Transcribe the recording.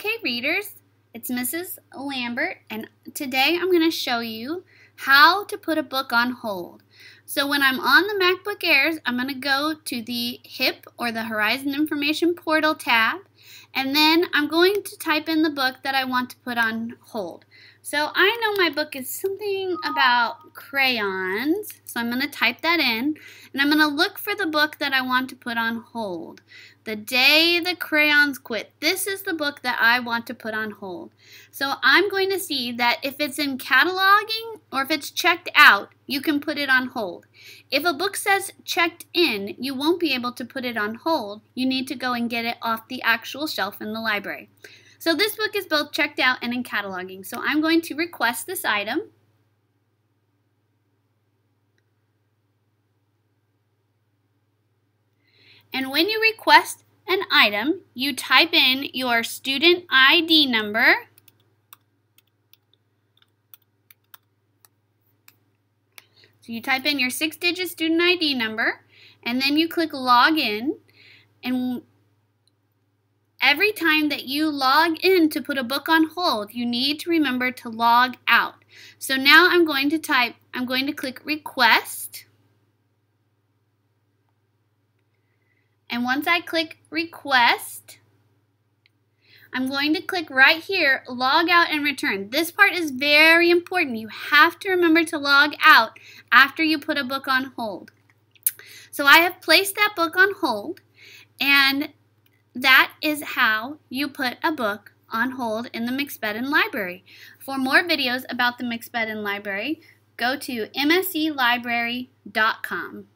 Okay readers, it's Mrs. Lambert and today I'm going to show you how to put a book on hold. So when I'm on the MacBook Airs, I'm going to go to the HIP or the Horizon Information Portal tab, and then I'm going to type in the book that I want to put on hold. So I know my book is something about crayons, so I'm going to type that in, and I'm going to look for the book that I want to put on hold. The Day the Crayons Quit. This is the book that I want to put on hold. So I'm going to see that if it's in cataloging or if it's checked out, you can put it on hold. If a book says checked in, you won't be able to put it on hold. You need to go and get it off the actual shelf in the library. So this book is both checked out and in cataloging. So I'm going to request this item. And when you request an item, you type in your student ID number So you type in your six-digit student ID number, and then you click login. and every time that you log in to put a book on hold, you need to remember to log out. So now I'm going to type, I'm going to click request, and once I click request, I'm going to click right here, log out and return. This part is very important. You have to remember to log out after you put a book on hold. So I have placed that book on hold and that is how you put a book on hold in the McSpedden Library. For more videos about the McSpedden Library, go to mselibrary.com.